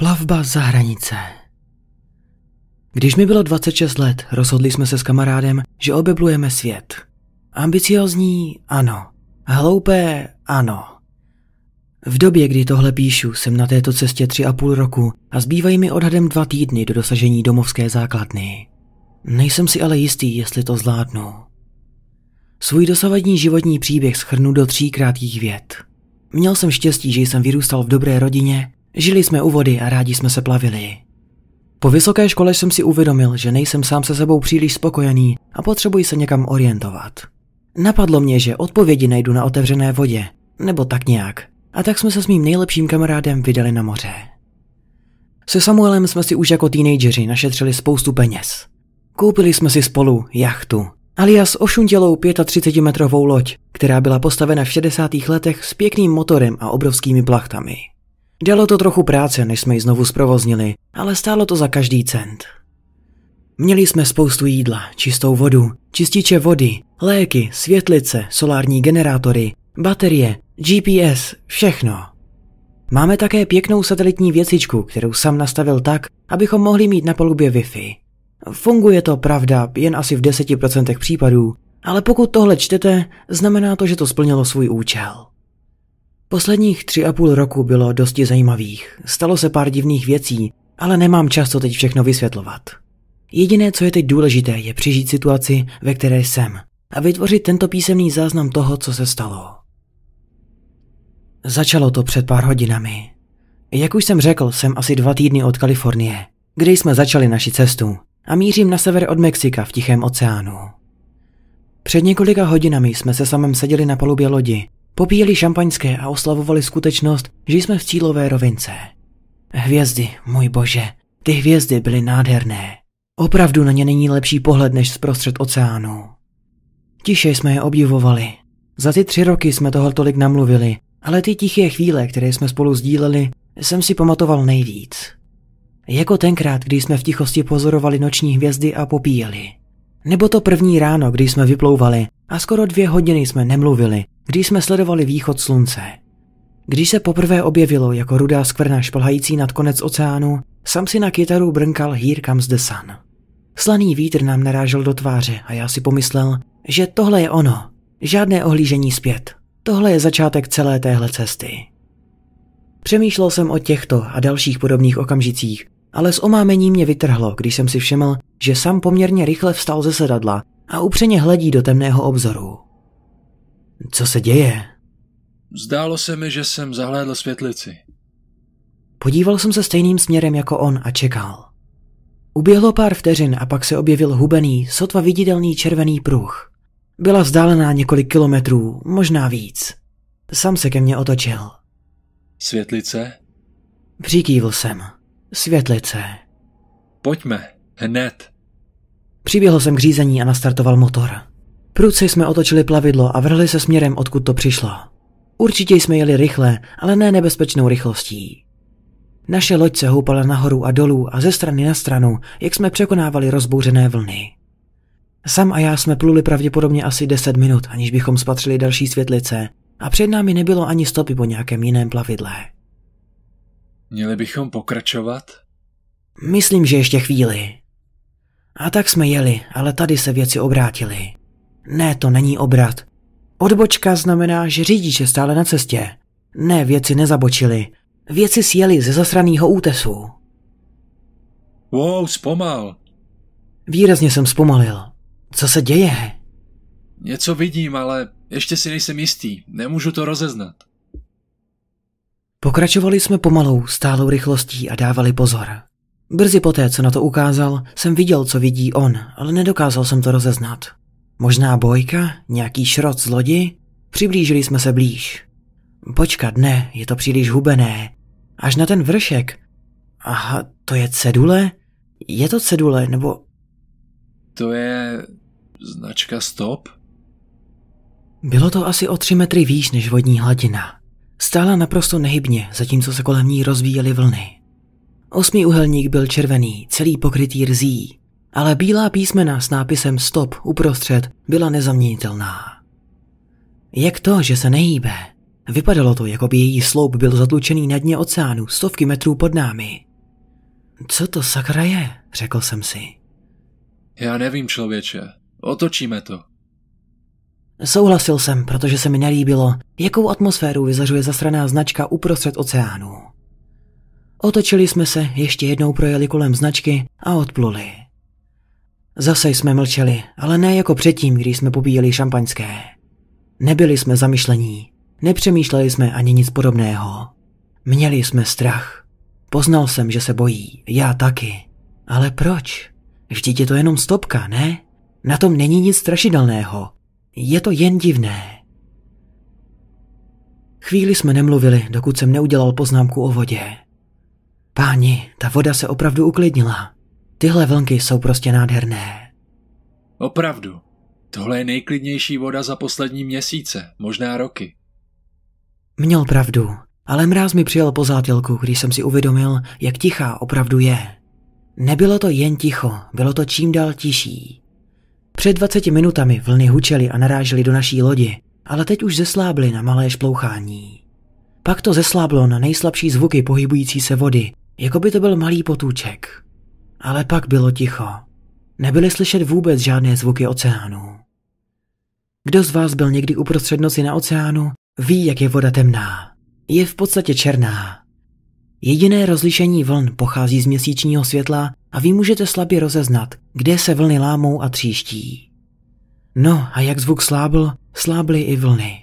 Plavba za hranice. Když mi bylo 26 let, rozhodli jsme se s kamarádem, že obeblujeme svět. Ambiciozní? Ano. Hloupé? Ano. V době, kdy tohle píšu, jsem na této cestě tři a půl roku a zbývají mi odhadem dva týdny do dosažení domovské základny. Nejsem si ale jistý, jestli to zvládnu. Svůj dosavadní životní příběh schrnu do tří krátkých vět. Měl jsem štěstí, že jsem vyrůstal v dobré rodině Žili jsme u vody a rádi jsme se plavili. Po vysoké škole jsem si uvědomil, že nejsem sám se sebou příliš spokojený a potřebuji se někam orientovat. Napadlo mě, že odpovědi najdu na otevřené vodě, nebo tak nějak. A tak jsme se s mým nejlepším kamarádem vydali na moře. Se Samuelem jsme si už jako teenageři našetřili spoustu peněz. Koupili jsme si spolu jachtu, alias ošuntělou 35-metrovou loď, která byla postavena v 60. letech s pěkným motorem a obrovskými plachtami. Dalo to trochu práce, než jsme ji znovu zprovoznili, ale stálo to za každý cent. Měli jsme spoustu jídla, čistou vodu, čističe vody, léky, světlice, solární generátory, baterie, GPS, všechno. Máme také pěknou satelitní věcičku, kterou sam nastavil tak, abychom mohli mít na palubě Wi-Fi. Funguje to, pravda, jen asi v 10% případů, ale pokud tohle čtete, znamená to, že to splnilo svůj účel. Posledních tři a půl roku bylo dosti zajímavých. Stalo se pár divných věcí, ale nemám čas to teď všechno vysvětlovat. Jediné, co je teď důležité, je přežít situaci, ve které jsem a vytvořit tento písemný záznam toho, co se stalo. Začalo to před pár hodinami. Jak už jsem řekl, jsem asi dva týdny od Kalifornie, kde jsme začali naši cestu a mířím na sever od Mexika v Tichém oceánu. Před několika hodinami jsme se samem seděli na palubě lodi Popíjeli šampaňské a oslavovali skutečnost, že jsme v cílové rovince. Hvězdy, můj bože, ty hvězdy byly nádherné. Opravdu na ně není lepší pohled než zprostřed oceánu. Tiše jsme je obdivovali. Za ty tři roky jsme toho tolik namluvili, ale ty tiché chvíle, které jsme spolu sdíleli, jsem si pamatoval nejvíc. Jako tenkrát, kdy jsme v tichosti pozorovali noční hvězdy a popíjeli. Nebo to první ráno, kdy jsme vyplouvali a skoro dvě hodiny jsme nemluvili, když jsme sledovali východ slunce. Když se poprvé objevilo jako rudá skvrna šplhající nad konec oceánu, sam si na kytaru brnkal Here Comes the Sun. Slaný vítr nám narážel do tváře a já si pomyslel, že tohle je ono. Žádné ohlížení zpět. Tohle je začátek celé téhle cesty. Přemýšlel jsem o těchto a dalších podobných okamžicích, ale s omámením mě vytrhlo, když jsem si všiml, že sam poměrně rychle vstal ze sedadla a upřeně hledí do temného obzoru. Co se děje? Zdálo se mi, že jsem zahlédl světlici. Podíval jsem se stejným směrem jako on a čekal. Uběhlo pár vteřin a pak se objevil hubený, sotva viditelný červený pruh. Byla vzdálená několik kilometrů, možná víc. Sam se ke mně otočil. Světlice? Přikývl jsem. Světlice. Pojďme, hned. Přiběhl jsem k řízení a nastartoval motor. Prudce jsme otočili plavidlo a vrhli se směrem, odkud to přišlo. Určitě jsme jeli rychle, ale ne nebezpečnou rychlostí. Naše loď se houpala nahoru a dolů a ze strany na stranu, jak jsme překonávali rozbouřené vlny. Sam a já jsme pluli pravděpodobně asi 10 minut, aniž bychom spatřili další světlice a před námi nebylo ani stopy po nějakém jiném plavidle. Měli bychom pokračovat? Myslím, že ještě chvíli. A tak jsme jeli, ale tady se věci obrátily. Ne, to není obrat. Odbočka znamená, že řidič je stále na cestě. Ne, věci nezabočili. Věci sjeli ze zasraného útesu. Wow, zpomal. Výrazně jsem zpomalil. Co se děje? Něco vidím, ale ještě si nejsem jistý. Nemůžu to rozeznat. Pokračovali jsme pomalou, stálou rychlostí a dávali pozor. Brzy poté, co na to ukázal, jsem viděl, co vidí on, ale nedokázal jsem to rozeznat. Možná bojka? Nějaký šrot z lodi? Přiblížili jsme se blíž. Počkat, ne, je to příliš hubené. Až na ten vršek. Aha, to je cedule? Je to cedule, nebo... To je značka stop? Bylo to asi o tři metry výš než vodní hladina. Stála naprosto nehybně, zatímco se kolem ní rozvíjely vlny. Osmiúhelník byl červený, celý pokrytý rzí ale bílá písmena s nápisem stop uprostřed byla nezaměnitelná. Jak to, že se nehýbe? Vypadalo to, jako by její sloup byl zatlučený na dně oceánu stovky metrů pod námi. Co to sakra je, řekl jsem si. Já nevím, člověče. Otočíme to. Souhlasil jsem, protože se mi nelíbilo, jakou atmosféru vyzařuje zasraná značka uprostřed oceánu. Otočili jsme se, ještě jednou projeli kolem značky a odpluli. Zase jsme mlčeli, ale ne jako předtím, když jsme popíjeli šampaňské. Nebyli jsme zamyšlení, nepřemýšleli jsme ani nic podobného. Měli jsme strach. Poznal jsem, že se bojí, já taky. Ale proč? Vždyť je to jenom stopka, ne? Na tom není nic strašidelného. Je to jen divné. Chvíli jsme nemluvili, dokud jsem neudělal poznámku o vodě. Páni, ta voda se opravdu uklidnila. Tyhle vlnky jsou prostě nádherné. Opravdu. Tohle je nejklidnější voda za poslední měsíce, možná roky. Měl pravdu, ale mráz mi přijel po zátilku, když jsem si uvědomil, jak tichá opravdu je. Nebylo to jen ticho, bylo to čím dál tiší. Před 20 minutami vlny hučely a narážely do naší lodi, ale teď už zeslábly na malé šplouchání. Pak to zesláblo na nejslabší zvuky pohybující se vody, jako by to byl malý potůček ale pak bylo ticho. Nebyly slyšet vůbec žádné zvuky oceánů. Kdo z vás byl někdy uprostřed noci na oceánu, ví, jak je voda temná. Je v podstatě černá. Jediné rozlišení vln pochází z měsíčního světla a vy můžete slabě rozeznat, kde se vlny lámou a tříští. No a jak zvuk slábl, slábly i vlny.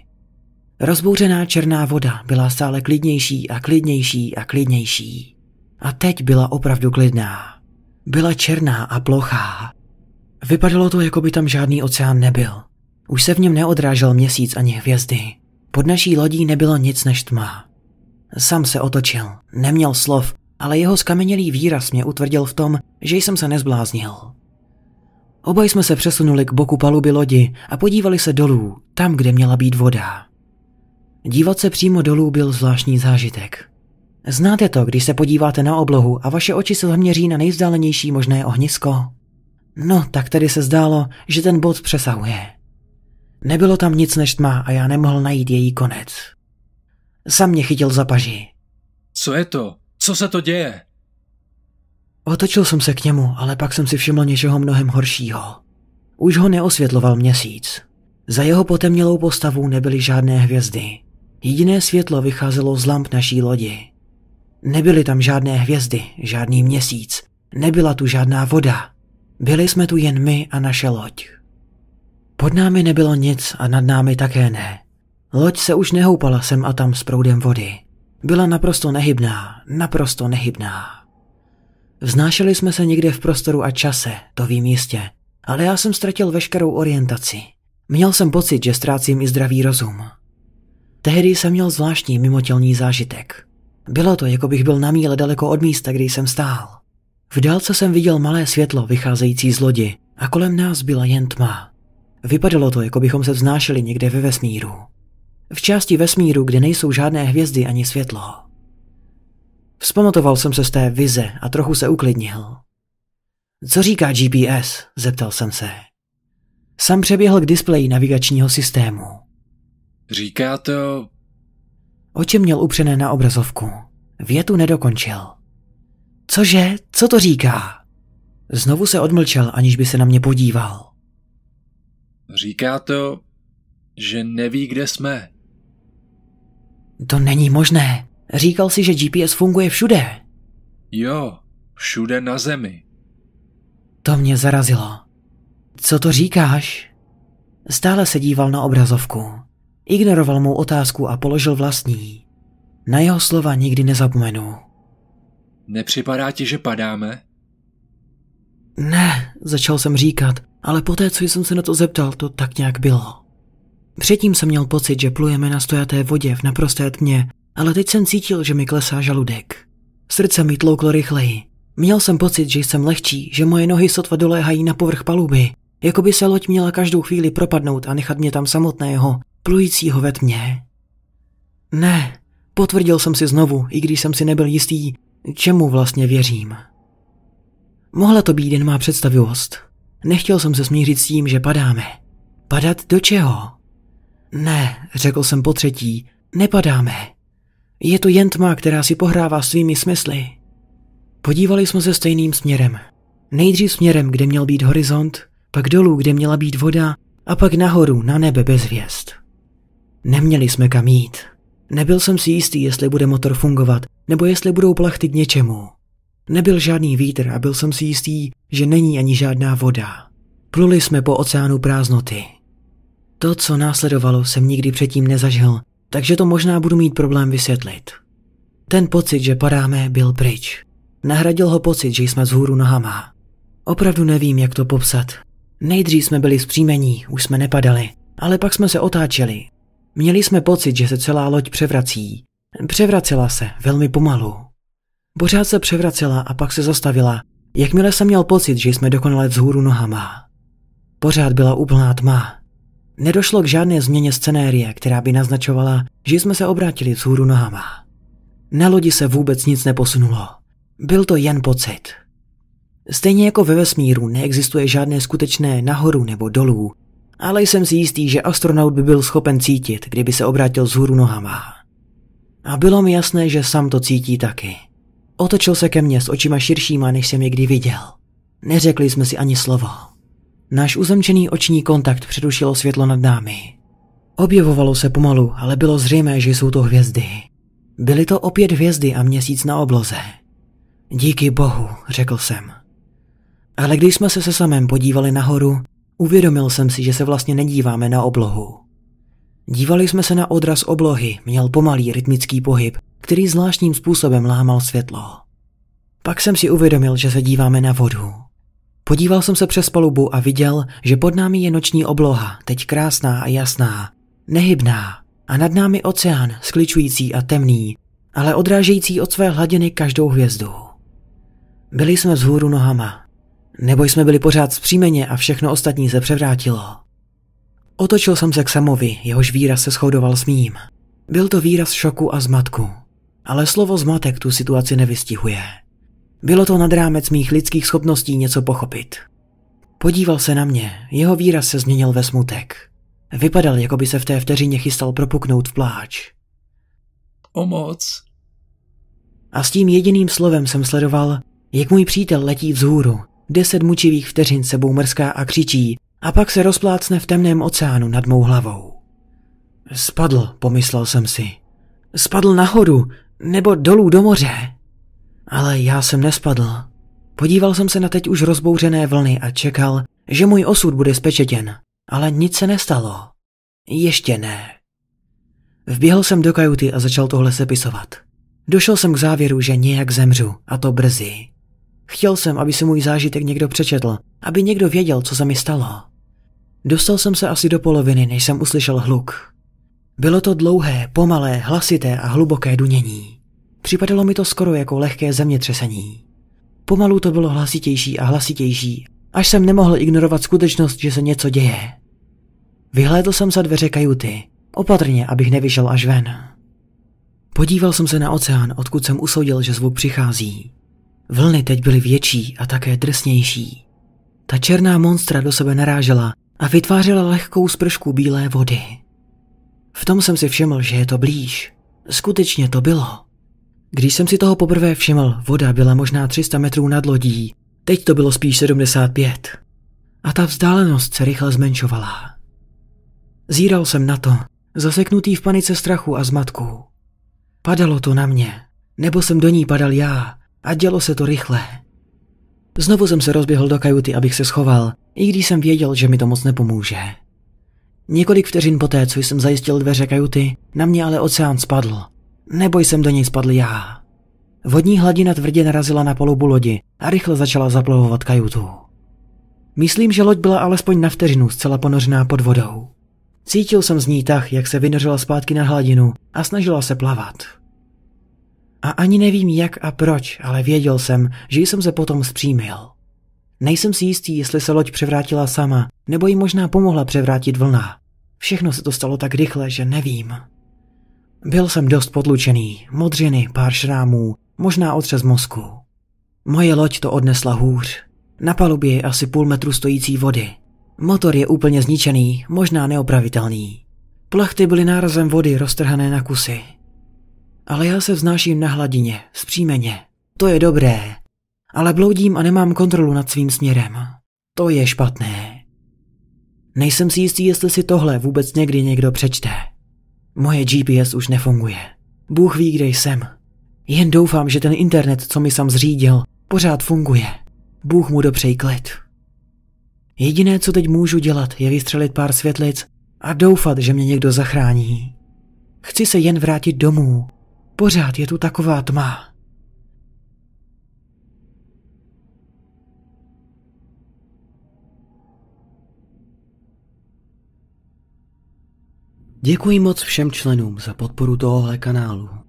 Rozbouřená černá voda byla stále klidnější a klidnější a klidnější. A teď byla opravdu klidná. Byla černá a plochá. Vypadalo to, jako by tam žádný oceán nebyl. Už se v něm neodrážel měsíc ani hvězdy. Pod naší lodí nebylo nic než tma. Sam se otočil, neměl slov, ale jeho skamenělý výraz mě utvrdil v tom, že jsem se nezbláznil. Oba jsme se přesunuli k boku paluby lodi a podívali se dolů, tam, kde měla být voda. Dívat se přímo dolů byl zvláštní zážitek. Znáte to, když se podíváte na oblohu a vaše oči se zaměří na nejvzdálenější možné ohnisko? No, tak tedy se zdálo, že ten bod přesahuje. Nebylo tam nic než tma a já nemohl najít její konec. Sam mě chytil za paži. Co je to? Co se to děje? Otočil jsem se k němu, ale pak jsem si všiml něčeho mnohem horšího. Už ho neosvětloval měsíc. Za jeho potemnělou postavu nebyly žádné hvězdy. Jediné světlo vycházelo z lamp naší lodi. Nebyly tam žádné hvězdy, žádný měsíc, nebyla tu žádná voda. Byli jsme tu jen my a naše loď. Pod námi nebylo nic a nad námi také ne. Loď se už nehoupala sem a tam s proudem vody. Byla naprosto nehybná, naprosto nehybná. Vznášeli jsme se někde v prostoru a čase, to vím jistě, ale já jsem ztratil veškerou orientaci. Měl jsem pocit, že ztrácím i zdravý rozum. Tehdy jsem měl zvláštní mimotělní zážitek. Bylo to, jako bych byl na míle daleko od místa, kde jsem stál. V dálce jsem viděl malé světlo vycházející z lodi a kolem nás byla jen tma. Vypadalo to, jako bychom se vznášeli někde ve vesmíru. V části vesmíru, kde nejsou žádné hvězdy ani světlo. Vzpamatoval jsem se z té vize a trochu se uklidnil. Co říká GPS? zeptal jsem se. Sam přeběhl k displeji navigačního systému. Říká to Oči měl upřené na obrazovku. Větu nedokončil. Cože? Co to říká? Znovu se odmlčel, aniž by se na mě podíval. Říká to, že neví, kde jsme. To není možné. Říkal si, že GPS funguje všude. Jo, všude na zemi. To mě zarazilo. Co to říkáš? Stále se díval na obrazovku. Ignoroval mou otázku a položil vlastní. Na jeho slova nikdy nezapomenu. Nepřipadá ti, že padáme? Ne, začal jsem říkat, ale poté, co jsem se na to zeptal, to tak nějak bylo. Předtím jsem měl pocit, že plujeme na stojaté vodě v naprosté tmě, ale teď jsem cítil, že mi klesá žaludek. Srdce mi tlouklo rychleji. Měl jsem pocit, že jsem lehčí, že moje nohy sotva doléhají na povrch paluby, jako by se loď měla každou chvíli propadnout a nechat mě tam samotného, plujícího ve tmě. Ne, potvrdil jsem si znovu, i když jsem si nebyl jistý, čemu vlastně věřím. Mohla to být jen má představivost. Nechtěl jsem se smířit s tím, že padáme. Padat do čeho? Ne, řekl jsem po třetí, nepadáme. Je to jen tma, která si pohrává svými smysly. Podívali jsme se stejným směrem. Nejdřív směrem, kde měl být horizont, pak dolů, kde měla být voda, a pak nahoru na nebe bez hvězd. Neměli jsme kam jít. Nebyl jsem si jistý, jestli bude motor fungovat, nebo jestli budou plachty k něčemu. Nebyl žádný vítr a byl jsem si jistý, že není ani žádná voda. Pluli jsme po oceánu prázdnoty. To, co následovalo, jsem nikdy předtím nezažil, takže to možná budu mít problém vysvětlit. Ten pocit, že padáme, byl pryč. Nahradil ho pocit, že jsme z hůru nohama. Opravdu nevím, jak to popsat. Nejdřív jsme byli zpříjmení, už jsme nepadali, ale pak jsme se otáčeli, Měli jsme pocit, že se celá loď převrací. Převracela se, velmi pomalu. Pořád se převracela a pak se zastavila, jakmile jsem měl pocit, že jsme dokonale vzhůru nohama. Pořád byla úplná tma. Nedošlo k žádné změně scenérie, která by naznačovala, že jsme se obrátili vzhůru nohama. Na lodi se vůbec nic neposunulo. Byl to jen pocit. Stejně jako ve vesmíru neexistuje žádné skutečné nahoru nebo dolů, ale jsem si jistý, že astronaut by byl schopen cítit, kdyby se obrátil zhůru nohama. A bylo mi jasné, že sam to cítí taky. Otočil se ke mně s očima širšíma, než jsem je kdy viděl. Neřekli jsme si ani slovo. Náš uzemčený oční kontakt přerušilo světlo nad námi. Objevovalo se pomalu, ale bylo zřejmé, že jsou to hvězdy. Byly to opět hvězdy a měsíc na obloze. Díky bohu, řekl jsem. Ale když jsme se se samem podívali nahoru, Uvědomil jsem si, že se vlastně nedíváme na oblohu. Dívali jsme se na odraz oblohy, měl pomalý rytmický pohyb, který zvláštním způsobem lámal světlo. Pak jsem si uvědomil, že se díváme na vodu. Podíval jsem se přes palubu a viděl, že pod námi je noční obloha, teď krásná a jasná, nehybná, a nad námi oceán, skličující a temný, ale odrážející od své hladiny každou hvězdu. Byli jsme vzhůru nohama, nebo jsme byli pořád zpřímeně a všechno ostatní se převrátilo. Otočil jsem se k Samovi, jehož výraz se shodoval s mým. Byl to výraz šoku a zmatku. Ale slovo zmatek tu situaci nevystihuje. Bylo to nad rámec mých lidských schopností něco pochopit. Podíval se na mě, jeho výraz se změnil ve smutek. Vypadal, jako by se v té vteřině chystal propuknout v pláč. Pomoc. A s tím jediným slovem jsem sledoval, jak můj přítel letí vzhůru Deset mučivých vteřin sebou mrská a křičí a pak se rozplácne v temném oceánu nad mou hlavou. Spadl, pomyslel jsem si. Spadl nahoru, nebo dolů do moře. Ale já jsem nespadl. Podíval jsem se na teď už rozbouřené vlny a čekal, že můj osud bude spečetěn, ale nic se nestalo. Ještě ne. Vběhl jsem do kajuty a začal tohle sepisovat. Došel jsem k závěru, že nějak zemřu, a to brzy. Chtěl jsem, aby se můj zážitek někdo přečetl, aby někdo věděl, co se mi stalo. Dostal jsem se asi do poloviny, než jsem uslyšel hluk. Bylo to dlouhé, pomalé, hlasité a hluboké dunění. Připadalo mi to skoro jako lehké zemětřesení. Pomalu to bylo hlasitější a hlasitější, až jsem nemohl ignorovat skutečnost, že se něco děje. Vyhlédl jsem za dveře kajuty, opatrně, abych nevyšel až ven. Podíval jsem se na oceán, odkud jsem usoudil, že zvuk přichází. Vlny teď byly větší a také drsnější. Ta černá monstra do sebe narážela a vytvářela lehkou spršku bílé vody. V tom jsem si všiml, že je to blíž. Skutečně to bylo. Když jsem si toho poprvé všiml, voda byla možná 300 metrů nad lodí, teď to bylo spíš 75. A ta vzdálenost se rychle zmenšovala. Zíral jsem na to, zaseknutý v panice strachu a zmatku. Padalo to na mě, nebo jsem do ní padal já, a dělo se to rychle. Znovu jsem se rozběhl do kajuty, abych se schoval, i když jsem věděl, že mi to moc nepomůže. Několik vteřin poté, co jsem zajistil dveře kajuty, na mě ale oceán spadl. Nebo jsem do něj spadl já. Vodní hladina tvrdě narazila na polubu lodi a rychle začala zaplavovat kajutu. Myslím, že loď byla alespoň na vteřinu zcela ponořená pod vodou. Cítil jsem z ní tak, jak se vynořila zpátky na hladinu a snažila se plavat. A ani nevím jak a proč, ale věděl jsem, že jsem se potom zpřímil. Nejsem si jistý, jestli se loď převrátila sama, nebo jí možná pomohla převrátit vlna. Všechno se to stalo tak rychle, že nevím. Byl jsem dost potlučený, modřiny, pár šrámů, možná otřes mozku. Moje loď to odnesla hůř. Na palubě je asi půl metru stojící vody. Motor je úplně zničený, možná neopravitelný. Plachty byly nárazem vody roztrhané na kusy ale já se vznáším na hladině, zpřímeně. To je dobré. Ale bloudím a nemám kontrolu nad svým směrem. To je špatné. Nejsem si jistý, jestli si tohle vůbec někdy někdo přečte. Moje GPS už nefunguje. Bůh ví, kde jsem. Jen doufám, že ten internet, co mi sam zřídil, pořád funguje. Bůh mu dopřej klid. Jediné, co teď můžu dělat, je vystřelit pár světlic a doufat, že mě někdo zachrání. Chci se jen vrátit domů, Pořád je tu taková tma. Děkuji moc všem členům za podporu tohohle kanálu.